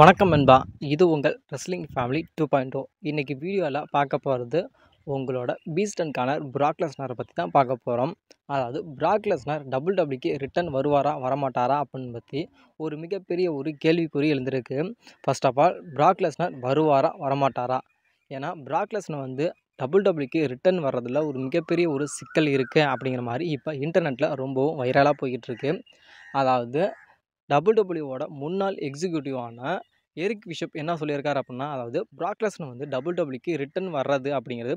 வணக்கம் என்பா இது உங்கள் wrestling family two point O இன்றைக்கி வீடியோவில் பார்க்க போகிறது உங்களோட பீஸ்டன்கான ப்ராக்லெஸ்னரை பிராக்லஸ்னரை பற்றி தான் பார்க்க போகிறோம் அதாவது பிராக்லஸ்னர் டபுள் டபுள்யூக்கு ரிட்டன் வருவாரா வரமாட்டாரா அப்படின்னு பற்றி ஒரு மிகப்பெரிய ஒரு கேள்விக்குறி எழுந்திருக்கு ஃபர்ஸ்ட் ஆஃப் ஆல் பிராக்லஸ்னர் வருவாரா வரமாட்டாரா ஏன்னா பிராக்லஸ்னர் வந்து டபுள் டபுள்யூக்கு ரிட்டன் வர்றதில் ஒரு மிகப்பெரிய ஒரு சிக்கல் இருக்குது அப்படிங்கிற மாதிரி இப்போ இன்டர்நெட்டில் ரொம்பவும் வைரலாக போய்கிட்டுருக்கு அதாவது டபுள்யூடபிள்யூவோட முன்னாள் எக்ஸிக்யூட்டிவான எரிக் பிஷப் என்ன சொல்லியிருக்காரு அப்படின்னா அதாவது ப்ராக்லஸ்னு வந்து டபுள் டபுள்யூக்கு ரிட்டன் வர்றது அப்படிங்கிறது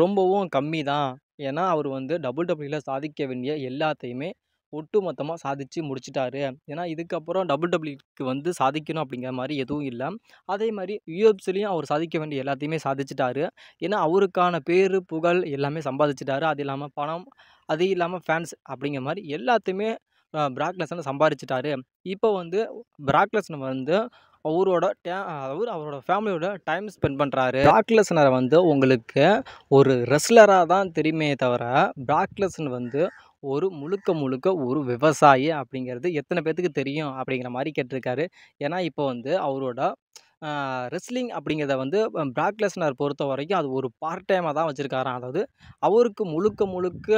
ரொம்பவும் கம்மி தான் ஏன்னா அவர் வந்து டபுள் டபுள்யூவில் சாதிக்க வேண்டிய எல்லாத்தையுமே ஒட்டுமொத்தமாக சாதித்து முடிச்சிட்டாரு ஏன்னா இதுக்கப்புறம் டபுள் டபுள்யூக்கு வந்து சாதிக்கணும் அப்படிங்கிற மாதிரி எதுவும் இல்லை அதே மாதிரி யூஎஃப்சிலையும் அவர் சாதிக்க வேண்டிய எல்லாத்தையுமே சாதிச்சிட்டாரு ஏன்னா அவருக்கான பேர் புகழ் எல்லாமே சம்பாதிச்சிட்டாரு அது இல்லாமல் பணம் அது இல்லாமல் ஃபேன்ஸ் அப்படிங்கிற மாதிரி எல்லாத்தையுமே பிராக்லெசனை சம்பாதிச்சிட்டாரு இப்போ வந்து பிராக்லெசன் வந்து அவரோட டே அவர் அவரோட ஃபேமிலியோட டைம் ஸ்பெண்ட் பண்ணுறாரு பிராக்லெசனரை வந்து உங்களுக்கு ஒரு ரெஸ்லராக தான் தெரியுமே தவிர பிராக்லெசன் வந்து ஒரு முழுக்க முழுக்க ஒரு விவசாயி அப்படிங்கிறது எத்தனை பேர்த்துக்கு தெரியும் அப்படிங்கிற மாதிரி கேட்டிருக்காரு ஏன்னா இப்போ வந்து அவரோட ரெஸ்லிங் அப்படிங்கிறத வந்து பிராக் பொறுத்த வரைக்கும் அது ஒரு பார்ட் டைமாக தான் வச்சுருக்காராம் அதாவது அவருக்கு முழுக்க முழுக்க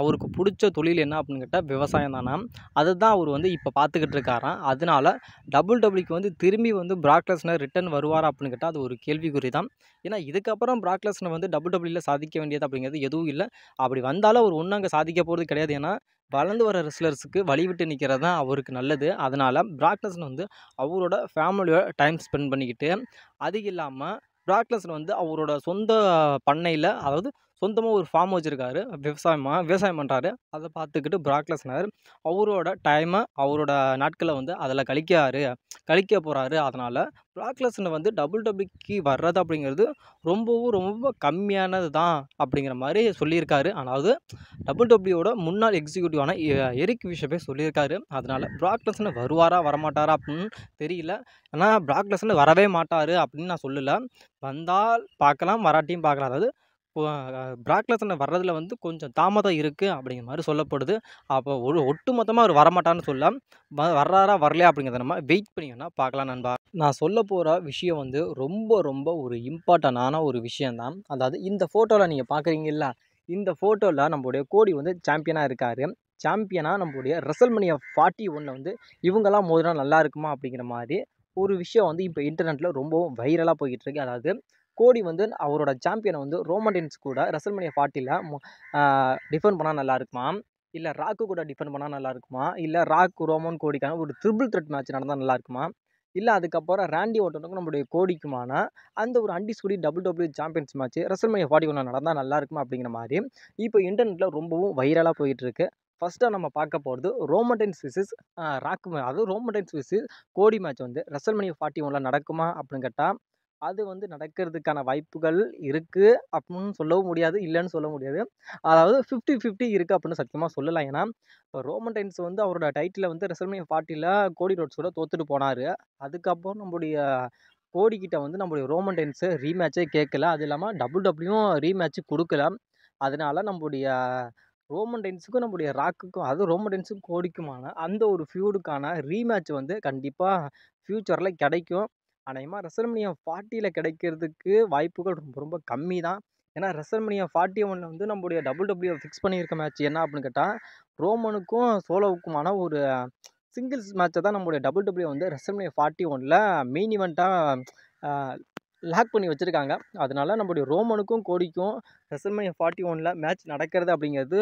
அவருக்கு பிடிச்ச தொழில் என்ன அப்படின்னு கேட்டால் விவசாயம் தானா அதுதான் அவர் வந்து இப்போ பார்த்துக்கிட்டு இருக்காராம் அதனால் டபுள் டபுள்யூக்கு e வந்து திரும்பி வந்து பிராக் ரிட்டர்ன் ரிட்டன் வருவாரா அப்படின்னு கேட்டால் அது ஒரு கேள்விக்குறி தான் ஏன்னா இதுக்கப்புறம் பிராக் வந்து டபுள் டபுள்யூவில் e சாதிக்க வேண்டியது அப்படிங்கிறது எதுவும் இல்லை அப்படி வந்தாலும் அவர் ஒன்றும் அங்கே சாதிக்க போகிறது கிடையாது ஏன்னா வளர்ந்து வர ரெஸ்லர்ஸுக்கு வழி விட்டு நிற்கிறது தான் அவருக்கு நல்லது அதனால் பிராக்னஸ்ன் வந்து அவரோட ஃபேமிலியோட டைம் ஸ்பெண்ட் பண்ணிக்கிட்டு அது இல்லாமல் பிராக்னஸ்ன் வந்து அவரோட சொந்த பண்ணையில் அதாவது சொந்தமாக ஒரு ஃபார்ம் வச்சுருக்காரு விவசாயமாக விவசாயம் பண்ணுறாரு அதை பார்த்துக்கிட்டு பிராக்லஸ்னர் அவரோட டைமை அவரோட நாட்களை வந்து அதில் கழிக்காரு கழிக்க போகிறாரு அதனால் பிராக்லஸ்னர் வந்து டபுள் டபுள்கி வர்றது அப்படிங்கிறது ரொம்பவும் ரொம்ப கம்மியானது தான் அப்படிங்கிற மாதிரி சொல்லியிருக்காரு அதாவது டபுள் டபுள்யூட e முன்னாள் எக்ஸிக்யூட்டிவான எரிக் விஷயப்பே சொல்லியிருக்காரு அதனால் பிராக்லஸ்னர் வருவாரா வரமாட்டாரா அப்படின்னு தெரியல ஏன்னா பிராக்லஸ்னர் வரவே மாட்டார் அப்படின்னு நான் சொல்லலை வந்தால் பார்க்கலாம் மராட்டியும் பார்க்கலாம் அதாவது பிராக்லசன் வர்றதில் வந்து கொஞ்சம் தாமதம் இருக்குது அப்படிங்கிற மாதிரி சொல்லப்படுது அப்போ ஒரு ஒட்டு மொத்தமாக அவர் வரமாட்டான்னு சொல்ல வர்றாரா வரலையா அப்படிங்கிறத நம்ம வெயிட் பண்ணிங்கன்னா பார்க்கலாம் நண்பா நான் சொல்ல போகிற விஷயம் வந்து ரொம்ப ரொம்ப ஒரு இம்பார்ட்டண்டான ஒரு விஷயந்தான் அதாவது இந்த ஃபோட்டோவில் நீங்கள் பார்க்குறீங்கல்ல இந்த ஃபோட்டோவில் நம்மளுடைய கோடி வந்து சாம்பியனாக இருக்கார் சாம்பியனாக நம்மளுடைய ரெசல்மனியா ஃபார்ட்டி ஒன்னில் வந்து இவங்கெல்லாம் மோதினா நல்லா இருக்குமா அப்படிங்கிற மாதிரி ஒரு விஷயம் வந்து இப்போ இன்டர்நெட்டில் ரொம்பவும் வைரலாக போய்கிட்டு இருக்கு அதாவது கோடி வந்து அவரோட சாம்பியனை வந்து ரோமண்டின்ஸ் கூட ரெசல்மனியா ஃபார்ட்டியில் டிஃபெண்ட் பண்ணால் நல்லா இருக்குமா இல்லை ராக்கு கூட டிஃபெண்ட் பண்ணால் நல்லா இருக்குமா இல்லை ராக்கு ரோமன் கோடிக்கான ஒரு ட்ரிபிள் த்ரெட் மேட்ச் நடந்தால் நல்லா இருக்குமா இல்லை அதுக்கப்புறம் ரேண்டி ஓட்டனுக்கும் நம்மளுடைய கோடிக்குமான அந்த ஒரு undisputed double W champions match WrestleMania forty ஒன்று நடந்தால் நல்லா இருக்குமா அப்படிங்கிற மாதிரி இப்போ இன்டர்நெட்டில் ரொம்பவும் வைரலாக போயிட்டுருக்கு ஃபஸ்ட்டாக நம்ம பார்க்க போகிறது ரோமண்டன்ஸ் விசஸ் ராக் அதாவது ரோமண்டன்ஸ் விசஸ் கோடி மேட்ச் வந்து ரெசல்மனியா ஃபார்ட்டி ஒனில் நடக்குமா அப்படின்னு கேட்டால் அது வந்து நடக்கிறதுக்கான வாய்ப்புகள் இருக்குது அப்படின்னு சொல்லவும் முடியாது இல்லைன்னு சொல்ல முடியாது அதாவது ஃபிஃப்டி ஃபிஃப்டி இருக்குது அப்படின்னு சத்தியமாக சொல்லலாம் ஏன்னா இப்போ ரோமன் டைன்ஸ் வந்து அவரோட டைட்டில் வந்து ரெசல்மே ஃபார்ட்டியில் கோடி ரோட்ஸோட தோத்துட்டு போனார் அதுக்கப்புறம் நம்முடைய கோடிக்கிட்ட வந்து நம்மளுடைய ரோமன் டைன்ஸு ரீமேட்சே கேட்கல அது இல்லாமல் டபுள் டபுள்யூயும் ரீமேட்ச்சு கொடுக்கல அதனால் நம்முடைய ரோமன் டைன்ஸுக்கும் நம்முடைய ராக்குக்கும் அதுவும் ரோமன் டைன்ஸுக்கும் கோடிக்குமான அந்த ஒரு ஃபியூடுக்கான ரீமேட்ச் வந்து கண்டிப்பாக ஃப்யூச்சரில் கிடைக்கும் ஆனால் இம்மா ரெசல்மனியா ஃபார்ட்டியில் கிடைக்கிறதுக்கு வாய்ப்புகள் ரொம்ப ரொம்ப கம்மி தான் ஏன்னா ரெசல்மனியா ஃபார்ட்டி ஒன்ல வந்து நம்மளுடைய டபுள் டபுள்யூ ஃபிக்ஸ் பண்ணியிருக்க மேட்ச் என்ன அப்படின்னு கேட்டால் ரோமனுக்கும் சோலோவுக்குமான ஒரு சிங்கிள்ஸ் மேட்சை தான் நம்மளுடைய டபுள் டபுள்யூ வந்து ரெசல்மனியா ஃபார்ட்டி ஒனில் மெயின் இவெண்ட்டாக லாக் பண்ணி வச்சுருக்காங்க அதனால் நம்மளுடைய ரோமனுக்கும் கோடிக்கும் ரெசல்மனியா ஃபார்ட்டி ஒனில் மேட்ச் நடக்கிறது அப்படிங்கிறது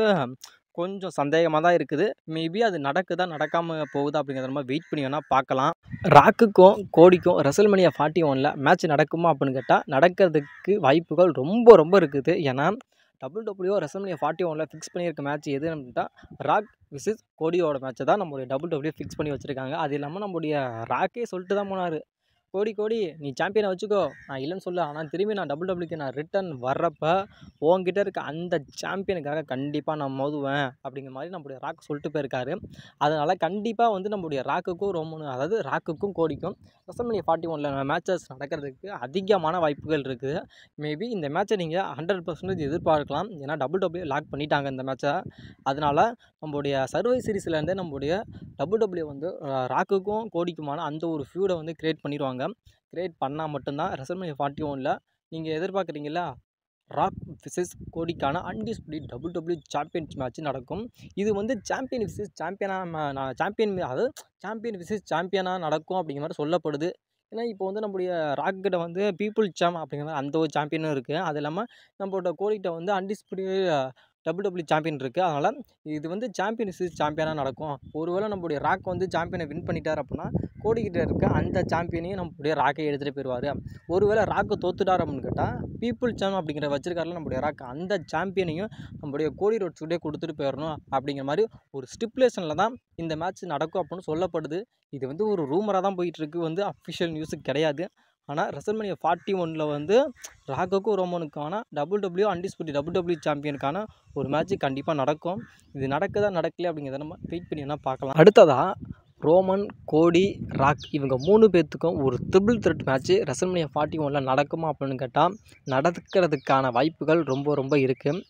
கொஞ்சம் சந்தேகமாக தான் இருக்குது மேபி அது நடக்குதா நடக்காமல் போகுதா அப்படிங்கிற நம்ம வெயிட் பண்ணி வேணால் பார்க்கலாம் ராக்குக்கும் கோடிக்கும் ரெசல்மனியா ஃபார்ட்டி ஒனில் மேட்ச் நடக்குமா அப்படின்னு கேட்டால் நடக்கிறதுக்கு வாய்ப்புகள் ரொம்ப ரொம்ப இருக்குது ஏன்னா டபுள் ரசல் ரெசல்மனியா ஃபார்ட்டி ஒனில் ஃபிக்ஸ் பண்ணியிருக்க மேட்ச் எது அப்படின்ட்டா ராக் விசிஸ் கோடியோட மேட்ச்சை தான் நம்மளுடைய டபுள் டபுள்யூ ஃபிக்ஸ் பண்ணி வச்சுருக்காங்க அது இல்லாமல் நம்மளுடைய ராக்கே சொல்லிட்டு தான் போனார் கோடி கோடி நீ சாம்பியனை வச்சுக்கோ நான் இல்லைன்னு சொல்ல ஆனால் திரும்பி நான் டபுள் டபுள்யூக்கு நான் ரிட்டன் வர்றப்போ உங்ககிட்ட இருக்க அந்த சாம்பியனுக்காக கண்டிப்பாக நான் மோதுவேன் அப்படிங்கிற மாதிரி நம்முடைய ராக் சொல்லிட்டு போயிருக்காரு அதனால் கண்டிப்பாக வந்து நம்முடைய ராக்குக்கும் ரொம்ப அதாவது ராக்குக்கும் கோடிக்கும் ரசமணி ஃபார்ட்டி ஒனில் மேட்சஸ் நடக்கிறதுக்கு அதிகமான வாய்ப்புகள் இருக்குது மேபி இந்த மேட்சை நீங்கள் ஹண்ட்ரட் பர்சன்டேஜ் எதிர்பார்க்கலாம் ஏன்னா டபுள் டபுள்யூ லாக் பண்ணிட்டாங்க இந்த மேட்சை அதனால் நம்மளுடைய சர்வை சீரீஸ்லேருந்தே நம்மளுடைய டபுள் டபுள்யூ வந்து ராக்குக்கும் கோடிக்குமான அந்த ஒரு ஃபியூடை வந்து க்ரியேட் பண்ணிடுவாங்க பண்ணுங்கள் கிரியேட் பண்ணால் மட்டும்தான் ரெசல்மேனியா ஃபார்ட்டி ஒனில் நீங்கள் எதிர்பார்க்குறீங்களா ராக் ஃபிசிஸ் கோடிக்கான undisputed double W championship match நடக்கும் இது வந்து சாம்பியன் ஃபிசிஸ் சாம்பியனாக சாம்பியன் அதாவது சாம்பியன் ஃபிசிஸ் சாம்பியனாக நடக்கும் அப்படிங்கிற மாதிரி சொல்லப்படுது ஏன்னா இப்போ வந்து நம்முடைய ராக்கெட்டை வந்து பீப்புள் சாம் அப்படிங்கிற அந்த ஒரு சாம்பியனும் இருக்குது அது இல்லாமல் நம்மளோட கோடிக்கிட்ட வந்து undisputed double W champion e இருக்குது அதனால் இது வந்து சாம்பியன் சாம்பியனாக நடக்கும் ஒருவேளை நம்மளுடைய ராக் வந்து சாம்பியனை வின் பண்ணிட்டார் அப்படின்னா கோடிக்கிட்ட இருக்க அந்த சாம்பியனையும் நம்மளுடைய ராக்கை எடுத்துகிட்டு போயிடுவார் ஒருவேளை ராக்கு தோத்துட்டார் அப்படின்னு கேட்டால் பீப்புள் சாம் அப்படிங்கிற வச்சிருக்காரில் நம்மளுடைய ராக் அந்த சாம்பியனையும் நம்மளுடைய கோடி ரோட்ஸ்கிட்டே கொடுத்துட்டு போயிடணும் அப்படிங்கிற மாதிரி ஒரு ஸ்டிப்புலேஷனில் தான் இந்த மேட்ச் நடக்கும் அப்படின்னு சொல்லப்படுது இது வந்து ஒரு ரூமராக தான் போயிட்டுருக்கு வந்து அஃபிஷியல் நியூஸு கிடையாது ஆனால் ரெசல்மேனியா ஃபார்ட்டி ஒனில் வந்து ராகக்கும் ரோமனுக்கான double W undisputed double W சாம்பியனுக்கான ஒரு மேட்ச் கண்டிப்பாக நடக்கும் இது நடக்குதா நடக்கல அப்படிங்கிறத நம்ம வெயிட் பண்ணி என்ன பார்க்கலாம் அடுத்ததாக ரோமன் கோடி ராக் இவங்க மூணு பேர்த்துக்கும் ஒரு triple threat match WrestleMania forty ஒனில் நடக்குமா அப்படின்னு கேட்டால் நடக்கிறதுக்கான வாய்ப்புகள் ரொம்ப ரொம்ப இருக்குது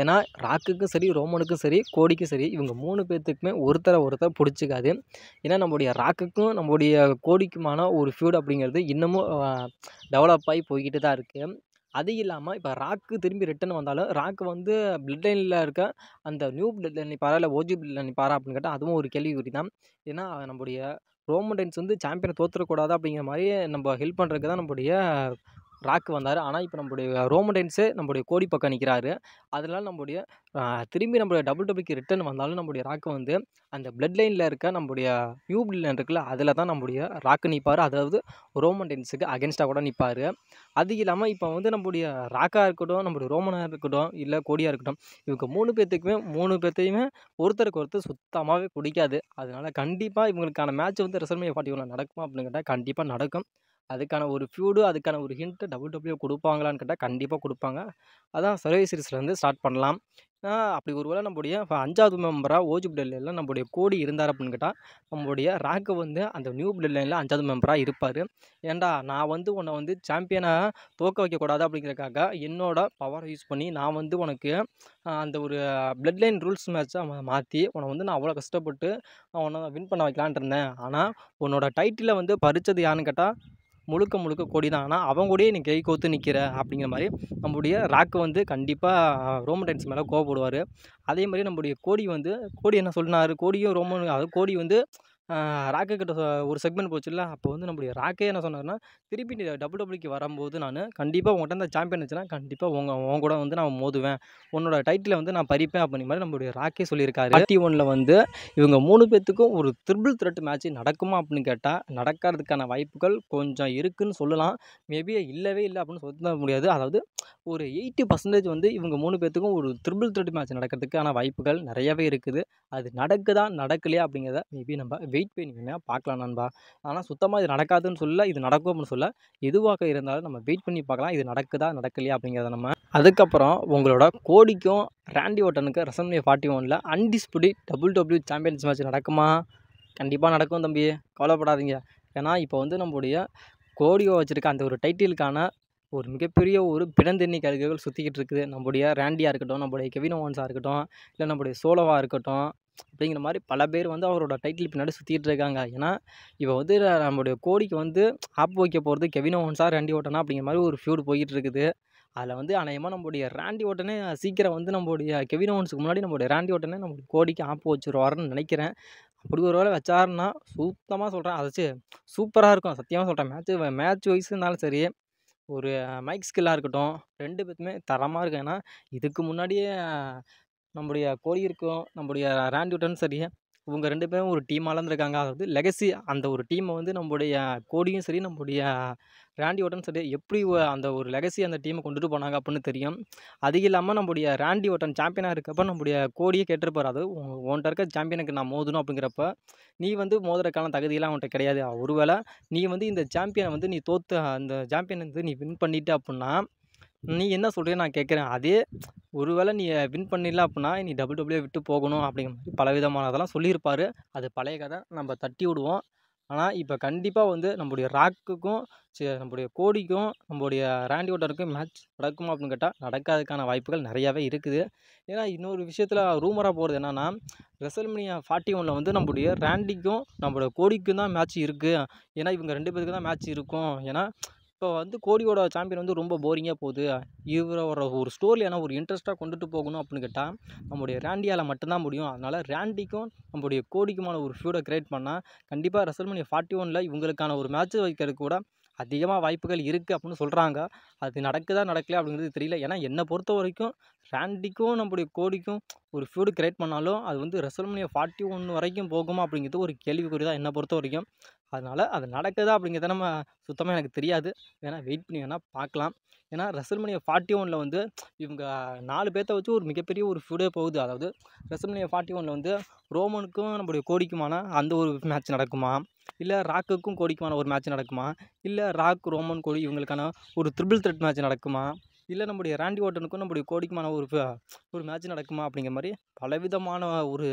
ஏன்னா ராக்குக்கும் சரி ரோமனுக்கும் சரி கோடிக்கும் சரி இவங்க மூணு பேர்த்துக்குமே ஒருத்தரை ஒருத்தர் பிடிச்சிக்காது ஏன்னா நம்முடைய ராக்குக்கும் நம்முடைய கோடிக்குமான ஒரு ஃபியூட் அப்படிங்கிறது இன்னமும் டெவலப் ஆகி போய்கிட்டு தான் இருக்குது அது இல்லாமல் இப்போ ராக்கு திரும்பி ரிட்டன் வந்தாலும் ராக்கு வந்து பிளட் லைனில் இருக்க அந்த நியூ பிளட் லைன் நிப்பாரா இல்லை ஓஜி பிளட் லைன் நிப்பாரா அப்படின்னு கேட்டால் அதுவும் ஒரு கேள்விக்குறி தான் ஏன்னா நம்முடைய ரோமன் டைன்ஸ் வந்து சாம்பியனை தோற்றுடக்கூடாது அப்படிங்கிற மாதிரி நம்ம ஹெல்ப் பண்ணுறதுக்கு தான் நம்முடைய ராக்கு வந்தார் ஆனால் இப்போ நம்மளுடைய ரோமடென்ஸு நம்மளுடைய கோடி பக்கம் நிற்கிறாரு அதனால் நம்முடைய திரும்பி நம்மளுடைய டபுள் டபுள்க்கு ரிட்டர்ன் வந்தாலும் நம்முடைய ராக்கு வந்து அந்த பிளட் லைனில் இருக்க நம்முடைய நியூ பிளட் லைன் இருக்குல்ல அதில் தான் நம்முடைய ராக்கு நிற்பார் அதாவது ரோமண்டென்ஸுக்கு அகென்ஸ்டாக கூட நிற்பார் அது இல்லாமல் இப்போ வந்து நம்முடைய ராக்காக இருக்கட்டும் நம்மளுடைய ரோமனாக இருக்கட்டும் இல்லை கோடியாக இருக்கட்டும் இவங்க மூணு பேர்த்துக்குமே மூணு பேர்த்தையுமே ஒருத்தருக்கு ஒருத்தர் சுத்தமாகவே பிடிக்காது அதனால் கண்டிப்பாக இவங்களுக்கான மேட்ச் வந்து ரெசல்மே ஃபார்ட்டி ஒன்றில் நடக்குமா அப்படின்னு கேட்டால் கண்டிப்பாக நடக்கும் அதுக்கான ஒரு ஃபியூடு அதுக்கான ஒரு ஹிண்ட்டு டபுள் டபுள்யூ கொடுப்பாங்களான்னு கேட்டால் கண்டிப்பாக கொடுப்பாங்க அதான் சர்வே சீரிஸ்லேருந்து ஸ்டார்ட் பண்ணலாம் அப்படி ஒருவேளை நம்முடைய இப்போ அஞ்சாவது மெம்பராக ஓஜி பிடல்லையில் நம்முடைய கோடி இருந்தார் அப்படின்னு கேட்டால் நம்முடைய ராக்கு வந்து அந்த நியூ பிடல்லையில் அஞ்சாவது மெம்பராக இருப்பார் ஏண்டா நான் வந்து உன்னை வந்து சாம்பியனாக தோக்க வைக்கக்கூடாது அப்படிங்கிறக்காக என்னோட பவரை யூஸ் பண்ணி நான் வந்து உனக்கு அந்த ஒரு பிளட் லைன் ரூல்ஸ் மேட்சாக மாற்றி உன்னை வந்து நான் அவ்வளோ கஷ்டப்பட்டு உன்னை வின் பண்ண வைக்கலான் இருந்தேன் ஆனால் உன்னோட டைட்டிலை வந்து பறித்தது யான்னு கேட்டால் முழுக்க முழுக்க கொடி தான் ஆனால் அவங்க கூடயே நீ கை கோத்து நிற்கிற அப்படிங்கிற மாதிரி நம்முடைய ராக்கு வந்து கண்டிப்பாக ரோமன் டைன்ஸ் மேலே கோவப்படுவார் அதே மாதிரி நம்முடைய கோடி வந்து கோடி என்ன சொன்னார் கோடியும் ரோமன் அதாவது கோடி வந்து ராக்கு கிட்ட ஒரு செக்மெண்ட் போச்சுல்ல அப்போ வந்து நம்முடைய ராக்கே என்ன சொன்னார்னா திருப்பி நீ டபுள் டபுள்க்கு வரும்போது நான் கண்டிப்பாக உங்கள்கிட்ட இந்த சாம்பியன் வச்சுன்னா கண்டிப்பாக உங்கள் உங்க கூட வந்து நான் மோதுவேன் உன்னோட டைட்டில் வந்து நான் பறிப்பேன் அப்படிங்கிற மாதிரி நம்மளுடைய ராக்கே சொல்லியிருக்காரு தேர்ட்டி ஒனில் வந்து இவங்க மூணு பேர்த்துக்கும் ஒரு த்ரிபிள் த்ரெட் மேட்ச் நடக்குமா அப்படின்னு கேட்டால் நடக்கிறதுக்கான வாய்ப்புகள் கொஞ்சம் இருக்குன்னு சொல்லலாம் மேபி இல்லவே இல்லை அப்படின்னு சொல்ல முடியாது அதாவது ஒரு எயிட்டி பர்சன்டேஜ் வந்து இவங்க மூணு பேர்த்துக்கும் ஒரு த்ரிபிள் த்ரெட் மேட்ச் நடக்கிறதுக்கான வாய்ப்புகள் நிறையவே இருக்குது அது நடக்குதா நடக்கலையா அப்படிங்கிறத மேபி நம்ம வெயிட் வெயிட் பண்ணி வேணால் பார்க்கலாம் நண்பா ஆனால் சுத்தமாக இது நடக்காதுன்னு சொல்ல இது நடக்கும் அப்படின்னு சொல்ல எதுவாக இருந்தாலும் நம்ம வெயிட் பண்ணி பார்க்கலாம் இது நடக்குதா நடக்கலையா அப்படிங்கிறத நம்ம அதுக்கப்புறம் உங்களோட கோடிக்கும் ரேண்டி ஓட்டனுக்கு ரசம்னியா ஃபார்ட்டி ஒனில் undisputed double W champions match நடக்குமா கண்டிப்பாக நடக்கும் தம்பி கவலைப்படாதீங்க ஏன்னா இப்போ வந்து நம்மளுடைய கோடியோ வச்சுருக்க அந்த ஒரு டைட்டிலுக்கான ஒரு மிகப்பெரிய ஒரு பிறந்தெண்ணி கருவிகள் சுற்றிக்கிட்டு இருக்குது நம்முடைய ரேண்டியாக இருக்கட்டும் நம்முடைய கெவின் ஓன்ஸாக இருக்கட்டும் இல்லை நம்முடைய சோலோவாக இருக்கட்டும் அப்படிங்கிற மாதிரி பல பேர் வந்து அவரோட டைட்டில் பின்னாடி சுற்றிட்டு இருக்காங்க ஏன்னா இப்போ வந்து நம்மளுடைய கோடிக்கு வந்து ஆப் வைக்க போகிறது கெவினோ ஓன்ஸா ரேண்டி ஓட்டனா அப்படிங்கிற மாதிரி ஒரு ஃபியூட் போயிட்டு இருக்குது அதில் வந்து அநேகமாக நம்மளுடைய ரேண்டி ஓட்டனே சீக்கிரம் வந்து நம்மளுடைய கெவின் ஓன்ஸுக்கு முன்னாடி நம்மளுடைய ரேண்டி ஓட்டனே நம்மளுடைய கோடிக்கு ஆப் வச்சுருவாருன்னு நினைக்கிறேன் அப்படி ஒரு வேளை வச்சாருன்னா சுத்தமாக சொல்கிறேன் அதை சூப்பராக இருக்கும் சத்தியமாக சொல்கிறேன் மேட்ச் மேட்ச் வைஸ்னாலும் சரி ஒரு மைக் ஸ்கில்லாக இருக்கட்டும் ரெண்டு பேத்துமே தரமாக இருக்கும் ஏன்னா இதுக்கு முன்னாடியே நம்முடைய கோலியிருக்கும் நம்முடைய ரேண்டியூட்டன் சரி இவங்க ரெண்டு பேரும் ஒரு டீமாக இருந்திருக்காங்க அதாவது லெகசி அந்த ஒரு டீமை வந்து நம்முடைய கோடியும் சரி நம்முடைய ரேண்டி ஓட்டன் சரி எப்படி அந்த ஒரு லெகசி அந்த டீமை கொண்டுட்டு போனாங்க அப்படின்னு தெரியும் அது இல்லாமல் நம்முடைய ரேண்டி ஓட்டன் சாம்பியனாக இருக்கப்போ நம்முடைய கோடியே கேட்டுருப்பார் அது உன்கிட்ட இருக்க சாம்பியனுக்கு நான் மோதணும் அப்படிங்கிறப்ப நீ வந்து மோதுறக்கான தகுதியெல்லாம் அவன்கிட்ட கிடையாது ஒருவேளை நீ வந்து இந்த சாம்பியனை வந்து நீ தோத்து அந்த சாம்பியனை வந்து நீ வின் பண்ணிட்ட அப்படின்னா நீ என்ன சொல்கிறியோ நான் கேட்குறேன் அதே ஒரு வேளை நீ வின் பண்ணிடல அப்படின்னா நீ டபுள் டபுள்யூ விட்டு போகணும் அப்படிங்கிற மாதிரி விதமானதெல்லாம் சொல்லியிருப்பார் அது பழைய கதை நம்ம தட்டி விடுவோம் ஆனால் இப்போ கண்டிப்பாக வந்து நம்மளுடைய ராக்குக்கும் நம்மளுடைய கோடிக்கும் நம்மளுடைய ரேண்டி ஓட்டருக்கும் மேட்ச் நடக்குமா அப்படின்னு கேட்டால் நடக்காததுக்கான வாய்ப்புகள் நிறையாவே இருக்குது ஏன்னா இன்னொரு விஷயத்தில் ரூமராக போகிறது என்னென்னா ரெசல்மினியா ஃபார்ட்டி ஒனில் வந்து நம்மளுடைய ரேண்டிக்கும் நம்மளுடைய கோடிக்கும் தான் மேட்ச் இருக்குது ஏன்னா இவங்க ரெண்டு பேருக்கு தான் மேட்ச் இருக்கும் ஏன்னா இப்போ வந்து கோடியோட சாம்பியன் வந்து ரொம்ப போரிங்காக போகுது இவரோட ஒரு ஸ்டோரி ஆனால் ஒரு இன்ட்ரெஸ்ட்டாக கொண்டுட்டு போகணும் அப்படின்னு கேட்டால் நம்முடைய ரேண்டியால் மட்டும்தான் முடியும் அதனால் ரேண்டிக்கும் நம்முடைய கோடிக்குமான ஒரு ஃபியூடை க்ரியேட் பண்ணால் கண்டிப்பாக ரசல்மணி ஃபார்ட்டி ஒனில் இவங்களுக்கான ஒரு மேட்ச்சு வைக்கிறதுக்கு கூட அதிகமாக வாய்ப்புகள் இருக்குது அப்படின்னு சொல்கிறாங்க அது நடக்குதா நடக்கலையா அப்படிங்கிறது தெரியல ஏன்னா என்னை பொறுத்த வரைக்கும் ரேண்டிக்கும் நம்முடைய கோடிக்கும் ஒரு ஃபியூடு கிரியேட் பண்ணாலும் அது வந்து ரெசல்மனியை ஃபார்ட்டி ஒன்று வரைக்கும் போகுமா அப்படிங்கிறது ஒரு கேள்விக்குறி தான் என்னை பொறுத்த வரைக்கும் அதனால் அது நடக்குதா அப்படிங்கிறத நம்ம சுத்தமாக எனக்கு தெரியாது வேணால் வெயிட் பண்ணி வேணால் பார்க்கலாம் ஏன்னா ரெசல்மனியா ஃபார்ட்டி ஒனில் வந்து இவங்க நாலு பேர்த்த வச்சு ஒரு மிகப்பெரிய ஒரு ஃபுடே போகுது அதாவது ரெசல்மனியா ஃபார்ட்டி ஒனில் வந்து ரோமனுக்கும் நம்மளுடைய கோடிக்குமான அந்த ஒரு மேட்ச் நடக்குமா இல்லை ராக்குக்கும் கோடிக்குமான ஒரு மேட்ச் நடக்குமா இல்லை ராக் ரோமன் கோடி இவங்களுக்கான ஒரு த்ரிபிள் த்ரெட் மேட்ச் நடக்குமா இல்லை நம்முடைய ராண்டி ஓட்டனுக்கும் நம்முடைய கோடிக்குமான ஒரு ஒரு மேட்ச் நடக்குமா அப்படிங்கிற மாதிரி பலவிதமான ஒரு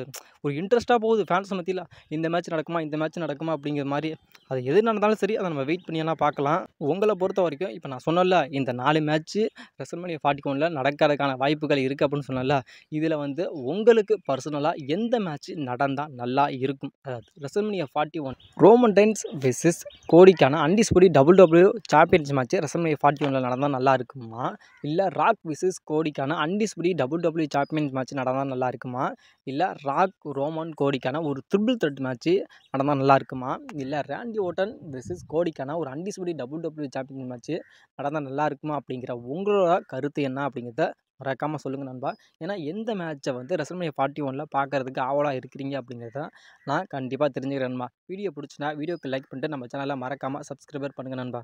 ஒரு இன்ட்ரெஸ்ட்டாக போகுது ஃபேன்ஸ் மத்தியில் இந்த மேட்ச் நடக்குமா இந்த மேட்ச் நடக்குமா அப்படிங்கிற மாதிரி அது எது நடந்தாலும் சரி அதை நம்ம வெயிட் பண்ணியெல்லாம் பார்க்கலாம் உங்களை பொறுத்த வரைக்கும் இப்போ நான் சொன்னல இந்த நாலு மேட்ச்சு ரெசல்மேனியா ஃபார்ட்டி ஒனில் நடக்கிறதுக்கான வாய்ப்புகள் இருக்குது அப்படின்னு சொன்னல இதில் வந்து உங்களுக்கு பர்சனலாக எந்த மேட்ச் நடந்தால் நல்லா இருக்கும் அதாவது WrestleMania forty one Roman Reigns versus கோடிக்கான undisputed double W championship match WrestleMania forty ஒனில் நடந்தால் நல்லா இருக்குமா இல்லை ராக் விசஸ் கோடிக்கான undisputed double W champions match நடந்தால் நல்லா இருக்குமா இல்லை ராக் ரோமன் கோடிக்கான ஒரு ட்ரிபிள் த்ரெட் மேட்ச்சு நடந்தால் நல்லா இருக்குமா இல்லை ரேண்டி ஓட்டன் வெர்சஸ் கோடிக்கான ஒரு undisputed double W champion match நடந்தால் நல்லா இருக்குமா அப்படிங்கிற உங்களோட கருத்து என்ன அப்படிங்கிறத மறக்காமல் சொல்லுங்கள் நண்பா ஏன்னா எந்த மேட்ச்சை வந்து ரெசல்மையை ஃபார்ட்டி ஒனில் பார்க்குறதுக்கு ஆவலாக இருக்கிறீங்க அப்படிங்கிறத நான் கண்டிப்பாக தெரிஞ்சுக்கிறேன் நண்பா வீடியோ பிடிச்சினா வீடியோக்கு லைக் பண்ணிட்டு நம்ம சேனலை மறக்காமல் சப்ஸ்கிரைபர் பண்ணுங்கள் நண்பா